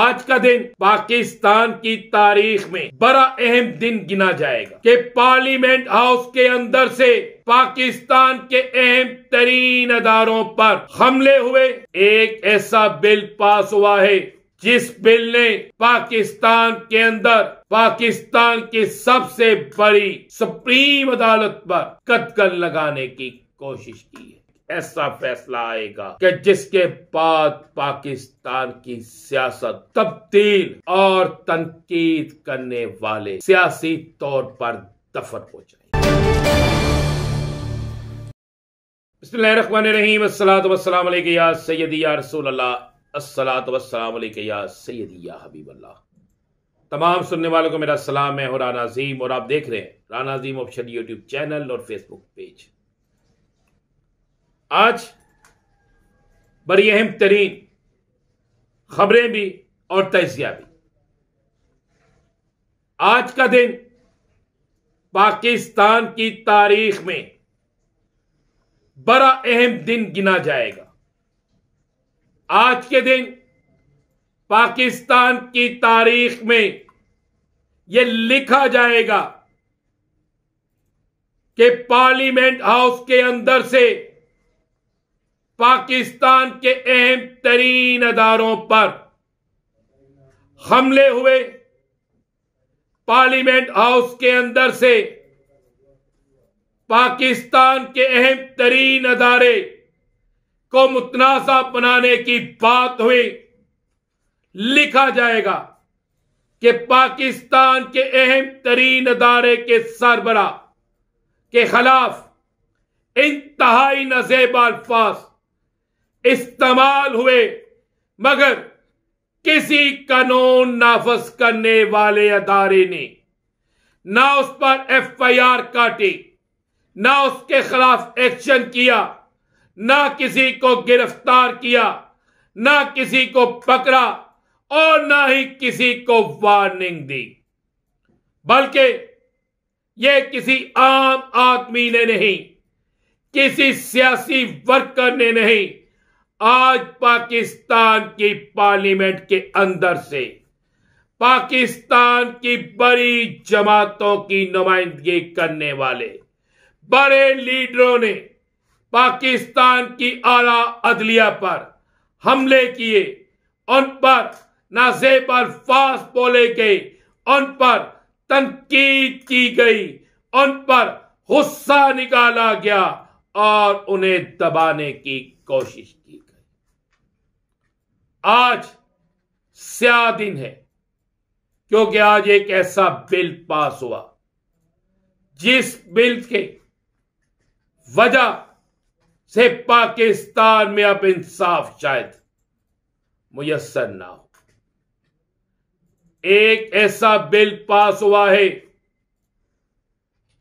आज का दिन पाकिस्तान की तारीख में बड़ा अहम दिन गिना जाएगा कि पार्लियामेंट हाउस के अंदर से पाकिस्तान के अहम तरीन अदारों पर हमले हुए एक ऐसा बिल पास हुआ है जिस बिल ने पाकिस्तान के अंदर पाकिस्तान की सबसे बड़ी सुप्रीम अदालत पर कदकर लगाने की कोशिश की है ऐसा फैसला आएगा कि जिसके बाद पाकिस्तान की सियासत तब्दील और तनकीद करने वाले सियासी तौर पर दफन हो जाए तमाम सुनने वालों को मेरा सलाम है और राना अजीम और आप देख रहे हैं Rana Azeem option YouTube channel और फेसबुक पेज आज बड़ी अहम तरीन खबरें भी और तजिया भी आज का दिन पाकिस्तान की तारीख में बड़ा अहम दिन गिना जाएगा आज के दिन पाकिस्तान की तारीख में यह लिखा जाएगा कि पार्लियामेंट हाउस के अंदर से पाकिस्तान के अहम तरीन अदारों पर हमले हुए पार्लियामेंट हाउस के अंदर से पाकिस्तान के अहम तरीन अदारे को मुतनाज़ा बनाने की बात हुई लिखा जाएगा कि पाकिस्तान के अहम तरीन अदारे के सरबरा के खिलाफ इंतहाई नजेब अल्फाज इस्तेमाल हुए मगर किसी कानून नाफज करने वाले अदारे ने ना उस पर एफ आई आर काटी ना उसके खिलाफ एक्शन किया ना किसी को गिरफ्तार किया ना किसी को पकड़ा और ना ही किसी को वार्निंग दी बल्कि ये किसी आम आदमी ने नहीं किसी सियासी वर्कर ने नहीं आज पाकिस्तान की पार्लियामेंट के अंदर से पाकिस्तान की बड़ी जमातों की नुमाइंदगी करने वाले बड़े लीडरों ने पाकिस्तान की आला अदलिया पर हमले किए उन पर पर फास्ट बोले गए उन पर तनकीद की गई उन पर गुस्सा निकाला गया और उन्हें दबाने की कोशिश की आज स्या दिन है क्योंकि आज एक ऐसा बिल पास हुआ जिस बिल के वजह से पाकिस्तान में अब इंसाफ शायद मुयसर ना हो एक ऐसा बिल पास हुआ है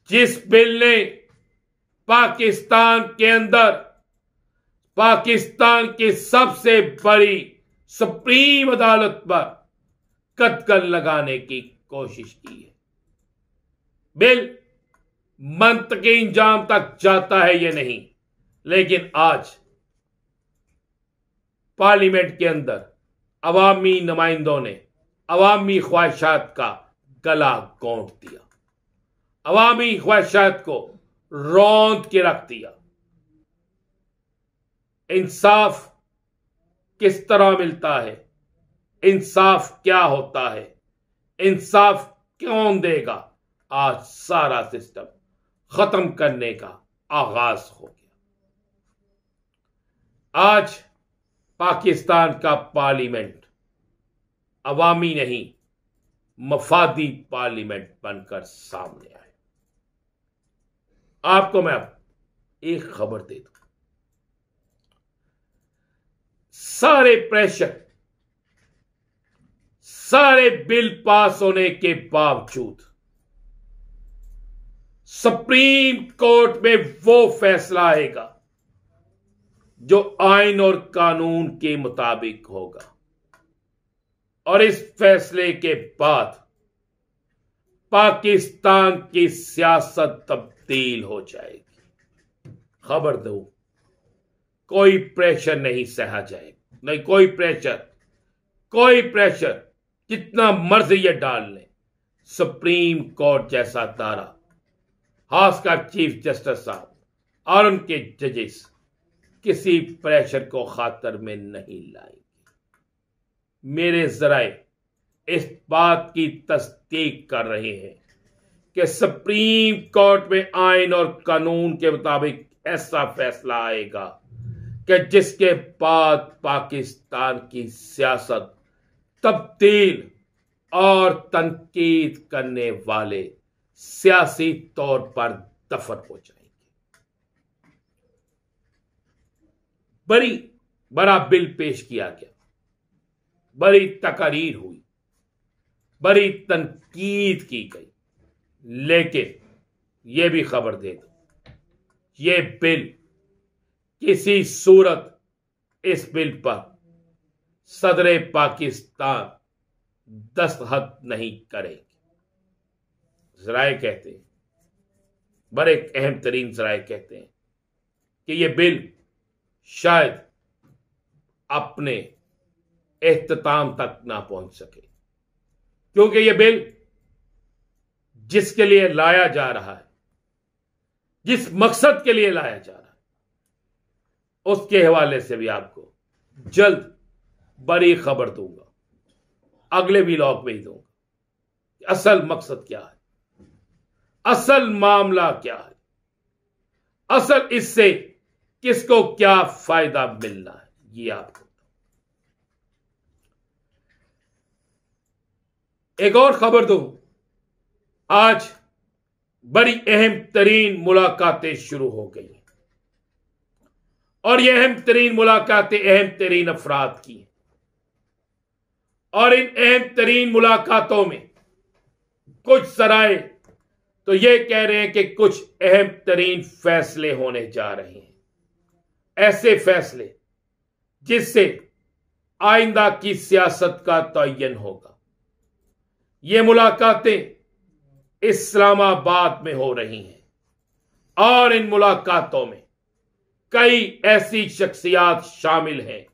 जिस बिल ने पाकिस्तान के अंदर पाकिस्तान की सबसे बड़ी सुप्रीम अदालत पर कदकल लगाने की कोशिश की है बिल मंत के इंजाम तक जाता है यह नहीं लेकिन आज पार्लियामेंट के अंदर अवामी नुमाइंदों ने अवामी ख्वाहिशात का गला घोंट दिया अवामी ख्वाहिशात को रौंद के रख दिया इंसाफ किस तरह मिलता है इंसाफ क्या होता है इंसाफ कौन देगा आज सारा सिस्टम खत्म करने का आगाज हो गया आज पाकिस्तान का पार्लियामेंट अवामी नहीं मफादी पार्लियामेंट बनकर सामने आए आपको मैं अब एक खबर दे दू सारे प्रेशर सारे बिल पास होने के बावजूद सुप्रीम कोर्ट में वो फैसला आएगा जो आइन और कानून के मुताबिक होगा और इस फैसले के बाद पाकिस्तान की सियासत तब्दील हो जाएगी खबर दो कोई प्रेशर नहीं सहा जाएगा नहीं कोई प्रेशर कोई प्रेशर कितना मर्ज ये डाल लें सुप्रीम कोर्ट जैसा तारा खासकर का चीफ जस्टिस साहब और उनके जजेस किसी प्रेशर को खातर में नहीं लाएंगे मेरे जराए इस बात की तस्दीक कर रहे हैं कि सुप्रीम कोर्ट में आइन और कानून के मुताबिक ऐसा फैसला आएगा कि जिसके बाद पाकिस्तान की सियासत तब्दील और तनकीद करने वाले सियासी तौर पर दफन हो जाएंगे बड़ी बड़ा बिल पेश किया गया बड़ी तकरीर हुई बड़ी तनकीद की गई लेकिन यह भी खबर दे दो ये बिल किसी सूरत इस बिल पर सदर पाकिस्तान दस्तखत नहीं करेंगे जराए कहते हैं बड़े अहम तरीन जराए कहते हैं कि यह बिल शायद अपने अख्ताम तक ना पहुंच सके क्योंकि यह बिल जिसके लिए लाया जा रहा है जिस मकसद के लिए लाया जा रहा है उसके हवाले से भी आपको जल्द बड़ी खबर दूंगा अगले ब्लॉग में ही दूंगा असल मकसद क्या है असल मामला क्या है असल इससे किसको क्या फायदा मिलना है ये आपको एक और खबर दो आज बड़ी अहम तरीन मुलाकातें शुरू हो गई और ये अहम तरीन मुलाकातें अहम तरीन अफराद की हैं और इन अहम तरीन मुलाकातों में कुछ सराय तो ये कह रहे हैं कि कुछ अहम तरीन फैसले होने जा रहे हैं ऐसे फैसले जिससे आइंदा की सियासत का तयन होगा ये मुलाकातें इस्लामाबाद में हो रही हैं और इन मुलाकातों में कई ऐसी शख्सियात शामिल हैं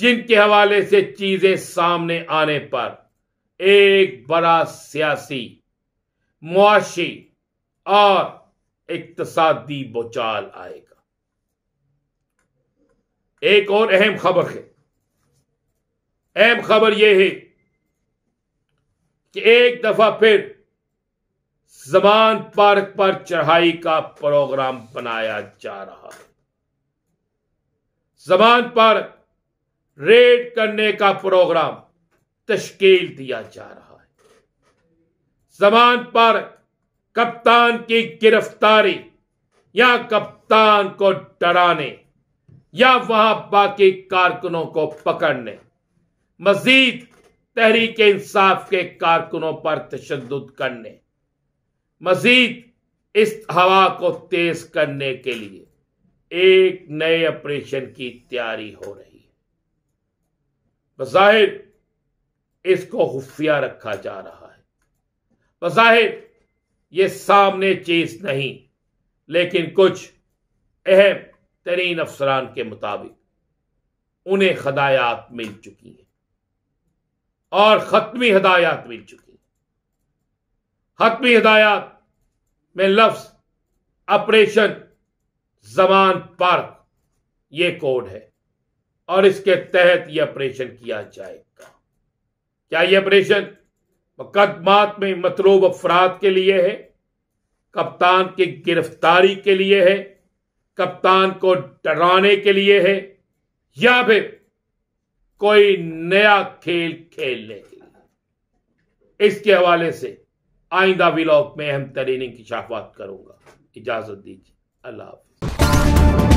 जिनके हवाले से चीजें सामने आने पर एक बड़ा सियासी मुआशी और इकतसादी बोचाल आएगा एक और अहम खबर है अहम खबर यह है कि एक दफा फिर जबान पार्क पर चढ़ाई का प्रोग्राम बनाया जा रहा है जबान पर रेड करने का प्रोग्राम तश्कील दिया जा रहा है जबान पर कप्तान की गिरफ्तारी या कप्तान को डराने या वहां बाकी कारकुनों को पकड़ने मजीद तहरीक इंसाफ के कारकुनों पर तशद करने मजीद इस हवा को तेज करने के लिए एक नए ऑपरेशन की तैयारी हो रही है बज़ाहिर इसको खुफिया रखा जा रहा है बज़ाहिर यह सामने चीज नहीं लेकिन कुछ अहम तरीन अफसरान के मुताबिक उन्हें हदायत मिल चुकी हैं और ख़त्मी हदायत मिल चुकी हैं ख़त्मी हदायत में लफ्ज ऑपरेशन जमान पार्क ये कोड है और इसके तहत यह ऑपरेशन किया जाएगा क्या यह ऑपरेशन मुकदमात में मतलूब अफराद के लिए है कप्तान की गिरफ्तारी के लिए है कप्तान को डराने के लिए है या फिर कोई नया खेल खेलने के लिए इसके हवाले से आइंदा व्लॉग में अहम तरीन की शाहवात करूँगा इजाज़त दीजिए अल्लाह हाफि